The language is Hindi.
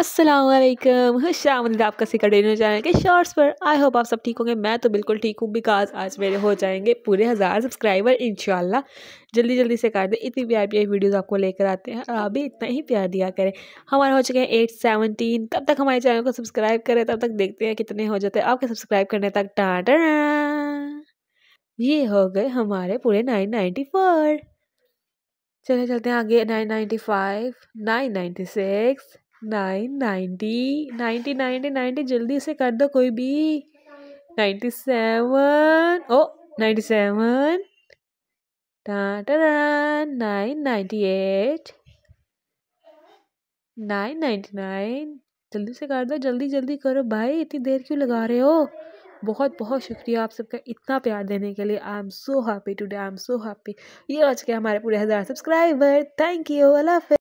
असलम शामिल आपका सिकर डेनो चैनल के शॉर्ट्स पर आई होप आप सब ठीक होंगे मैं तो बिल्कुल ठीक हूँ बिकॉज आज मेरे हो जाएंगे पूरे हज़ार सब्सक्राइबर इन जल्दी जल्दी से कर दें इतनी प्यार प्यारी वीडियोस आपको लेकर आते हैं और आप भी इतना ही प्यार दिया करें हमारे हो चुके हैं एट सेवनटीन तब तक हमारे चैनल को सब्सक्राइब करें तब तक देखते हैं कितने हो जाते हैं आपके सब्सक्राइब करने तक टाटा ये हो गए हमारे पूरे नाइन नाइन्टी फोर चले चलते हैं आगे nine ninety five nine ninety six nine ninety ninety ninety ninety जल्दी से कर दो कोई भी ninety seven O ninety seven nine ninety eight nine ninety nine जल्दी से कर दो जल्दी जल्दी करो भाई इतनी देर क्यों लगा रहे हो बहुत बहुत शुक्रिया आप सबका इतना प्यार देने के लिए I am so happy today I am so happy ये आज के हमारे पूरे हज़ार सब्सक्राइबर थैंक यू अल्लाह